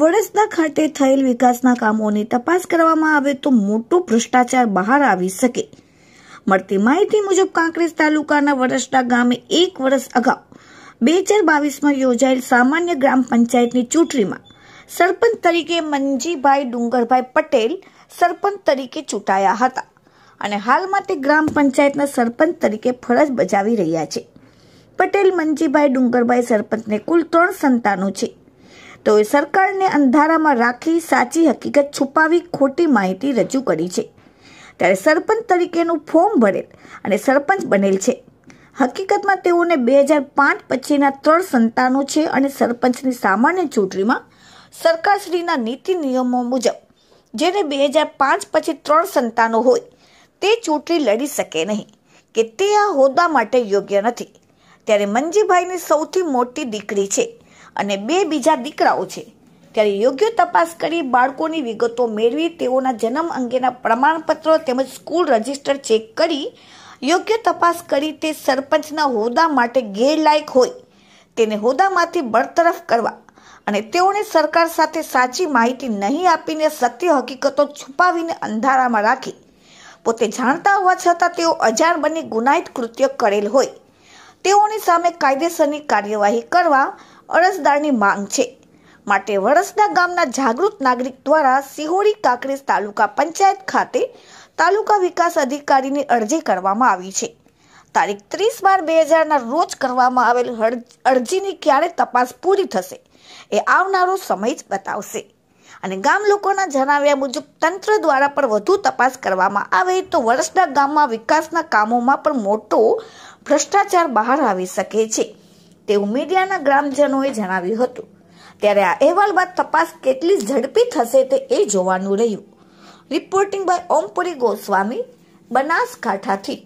વડસદા ખાતે થયેલ વિકાસના કામોની તપાસ કરવામાં આવે તો મોટો ભ્રષ્ટાચાર બહાર આવી શકે મળતી માહિતી મુજબ કાંકરેજ તાલુકાના વડસદા ગામે એક વર્ષ અગાઉ બે હજાર બાવીસમાં યોજાયેલ સામાન્ય ગ્રામ પંચાયતની ચૂંટણીમાં સરપંચ તરીકે મંજીભાઈ ડુંગરભાઈ પટેલ સરપંચ તરીકે ચૂંટાયા હતા અને હાલમાં તે ગ્રામ પંચાયતના સરપંચ તરીકે ફરજ બજાવી રહ્યા છે પટેલ મંજીભાઈ ડુંગરભાઈ સરપંચને કુલ ત્રણ સંતાનો છે તો એ સરકારને અંધારામાં રાખી સાચી હકીકત છુપાવી ખોટી માહિતી રજૂ કરી છે ત્યારે સરપંચ તરીકેનું ફોર્મ ભરેલ અને સરપંચ બનેલ છે હકીકતમાં તેઓને બે હજાર પાંચ પછીના ત્રણ સંતાનો છે અને સરપંચની સામાન્ય ચૂંટણીમાં સરકારશ્રીના નીતિ નિયમો મુજબ જેને બે હજાર પાંચ પછી ત્રણ સંતાનો હોય તે ચૂંટણી લડી શકે નહીં કે તે આ હોદ્દા માટે યોગ્ય નથી ત્યારે મંજીભાઈની સૌથી મોટી દીકરી છે અને બે બીજા દીકરાઓ છે ત્યારે યોગ્ય તપાસ કરી બાળકોની વિગતો મેળવી તેઓના જન્મ અંગેના પ્રમાણપત્રો તેમજ સ્કૂલ રજિસ્ટર ચેક કરી યોગ્ય તપાસ કરી તે સરપંચના હોદ્દા માટે ગેરલાયક હોય તેને હોદ્દામાંથી બરતરફ કરવા અને તેઓને સરકાર સાથે સાચી માહિતી નહીં આપીને સત્ય હકીકતો છુપાવીને અંધારામાં રાખી પોતે જાણતા હોવા છતાં તેઓ અજાણ બની ગુનાહિત કૃત્ય કરેલ હોય તેઓની સામે કાયદેસરની કાર્યવાહી કરવા અરજદારની માંગ છે માટે વરસદા ગામના જાગૃત નાગરિક દ્વારા સિહોડી કાંકરેજ તાલુકા પંચાયત ખાતે તાલુકા વિકાસ અધિકારીની અરજી કરવામાં આવી છે તારીખ ત્રીસ બાર બે હજારના રોજ કરવામાં આવેલ અરજીની ક્યારે તપાસ પૂરી થશે એ આવનારો સમય જ બતાવશે અને ગામ લોકોના જણાવ્યા મુજબ તંત્ર દ્વારા પણ વધુ તપાસ કરવામાં આવે તો વરસદા ગામમાં વિકાસના કામોમાં પણ મોટો ભ્રષ્ટાચાર બહાર આવી શકે છે તે મીડિયાના ગ્રામજનોએ જણાવ્યું હતું ત્યારે આ અહેવાલ બાદ તપાસ કેટલી ઝડપી થશે તે એ જોવાનું રહ્યું રિપોર્ટિંગ બાય ઓમપુરી ગોસ્વામી બનાસકાંઠાથી